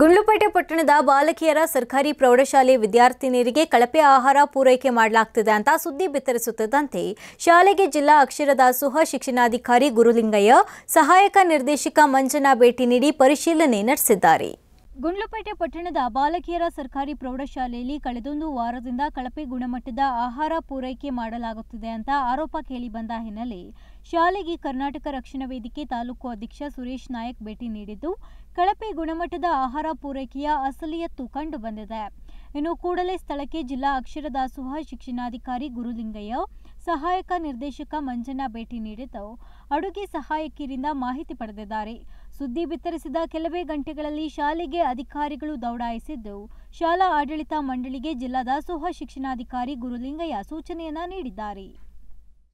ಗುಂಡುಪಟ್ಟೆ ಪಟ್ಟಣದ ಬಾಲಕಿಯರ ಸರ್ಕಾರಿ ಪ್ರೌಢಶಾಲೆಯ ವಿದ್ಯಾರ್ಥಿನಿಯರಿಗೆ ಕಳೆಪೇ ಆಹಾರ ಪೂರೈಕೆ ಮಾಡಲಾಗುತ್ತದೆ ಅಂತ ಸುದ್ದಿ ಬಿತ್ತರಿಸುತ್ತದಂತೆ ಶಾಲೆಯ ಜಿಲ್ಲಾ ಅಕ್ಷರದಾ ಸುಹ ಶಿಕ್ಷಣಾಧಿಕಾರಿ ಗುರುಲಿಂಗಯ್ಯ ಸಹಾಯಕ ನಿರ್ದೇಶಕ ಮಂಜನಾ ಬೇಟಿ ನೀಡಿ ಪರಿಶೀಲನೆ ನಡೆಸಿದ್ದಾರೆ ಗುಂಡ್ಲುಪೇಟೆ ಪಟ್ಟಣದ ಬಾಲಕಿಯರ ಸರ್ಕಾರಿ ಪ್ರೌಢಶಾಲೆಯಲ್ಲಿ ಕಳೆದೊಂದು ವಾರದಿಂದ ಕಳಪೆ ಗುಣಮಟ್ಟದ ಆಹಾರ ಪೂರೈಕೆ ಮಾಡಲಾಗುತ್ತಿದೆ ಅಂತ ಆರೋಪ ಕೇಳಿಬಂದ ಹಿನ್ನೆಲೆ ಶಾಲೆಗೆ ಕರ್ನಾಟಕ ರಕ್ಷಣಾ ವೇದಿಕೆ ತಾಲೂಕು ಅಧ್ಯಕ್ಷ ಸುರೇಶ್ ನಾಯಕ್ ಭೇಟಿ ನೀಡಿದ್ದು ಕಳಪೆ ಗುಣಮಟ್ಟದ ಆಹಾರ ಪೂರೈಕೆಯ ಅಸಲಿಯತ್ತು ಕಂಡುಬಂದಿದೆ ಇನ್ನು ಕೂಡಲೇ ಸ್ಥಳಕ್ಕೆ ಜಿಲ್ಲಾ ಅಕ್ಷರ ದಾಸೋಹ ಶಿಕ್ಷಣಾಧಿಕಾರಿ ಗುರುಲಿಂಗಯ್ಯ ಸಹಾಯಕ ನಿರ್ದೇಶಕ ಮಂಜಣ್ಣ ಭೇಟಿ ನೀಡಿದ್ದು ಅಡುಗೆ ಸಹಾಯಕಿಯರಿಂದ ಮಾಹಿತಿ ಪಡೆದಿದ್ದಾರೆ ಸುದ್ದಿ ಬಿತ್ತರಿಸಿದ ಕೆಲವೇ ಗಂಟೆಗಳಲ್ಲಿ ಶಾಲೆಗೆ ಅಧಿಕಾರಿಗಳು ದೌಡಾಯಿಸಿದ್ದು ಶಾಲಾ ಆಡಳಿತ ಮಂಡಳಿಗೆ ಜಿಲ್ಲಾ ದಾಸೋಹ ಶಿಕ್ಷಣಾಧಿಕಾರಿ ಗುರುಲಿಂಗಯ್ಯ ಸೂಚನೆಯನ್ನ ನೀಡಿದ್ದಾರೆ